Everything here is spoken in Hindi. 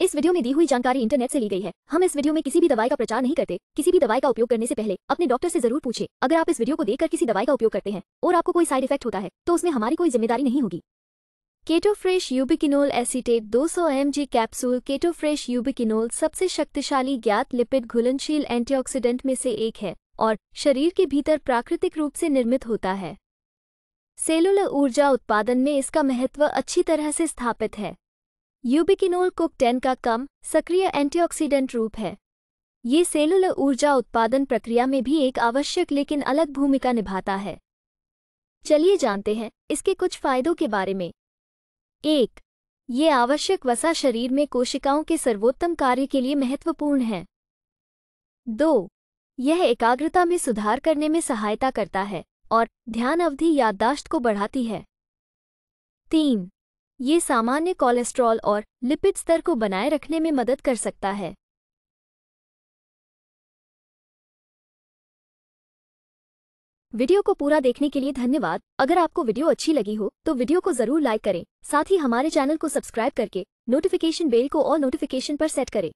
इस वीडियो में दी हुई जानकारी इंटरनेट से ली गई है हम इस वीडियो में किसी भी दवाई का प्रचार नहीं करते किसी भी दवाई का उपयोग करने से पहले अपने डॉक्टर से जरूर पूछे अगर आप इस वीडियो को देखकर किसी दवाई का उपयोग करते हैं और आपको कोई साइड इफेक्ट होता है तो उसमें हमारी कोई जिम्मेदारी नहीं होगी Ketofresh ubiquinol acetate 200 MG capsule Ketofresh ubiquinol सबसे शक्तिशाली ज्ञात लिपिड घुलनशील एंटीऑक्सीडेंट में से एक है और शरीर के भीतर प्राकृतिक रूप से निर्मित होता है सेलुलर ऊर्जा उत्पादन में इसका महत्व अच्छी तरह से स्थापित है यूबिकिनोल कुक टेन का कम सक्रिय एंटीऑक्सीडेंट रूप है ये सेलुलर ऊर्जा उत्पादन प्रक्रिया में भी एक आवश्यक लेकिन अलग भूमिका निभाता है चलिए जानते हैं इसके कुछ फायदों के बारे में एक ये आवश्यक वसा शरीर में कोशिकाओं के सर्वोत्तम कार्य के लिए महत्वपूर्ण है दो यह एकाग्रता में सुधार करने में सहायता करता है और ध्यान अवधि याददाश्त को बढ़ाती है तीन ये सामान्य कोलेस्ट्रॉल और लिपिड स्तर को बनाए रखने में मदद कर सकता है वीडियो को पूरा देखने के लिए धन्यवाद अगर आपको वीडियो अच्छी लगी हो तो वीडियो को जरूर लाइक करें साथ ही हमारे चैनल को सब्सक्राइब करके नोटिफिकेशन बेल को और नोटिफिकेशन पर सेट करें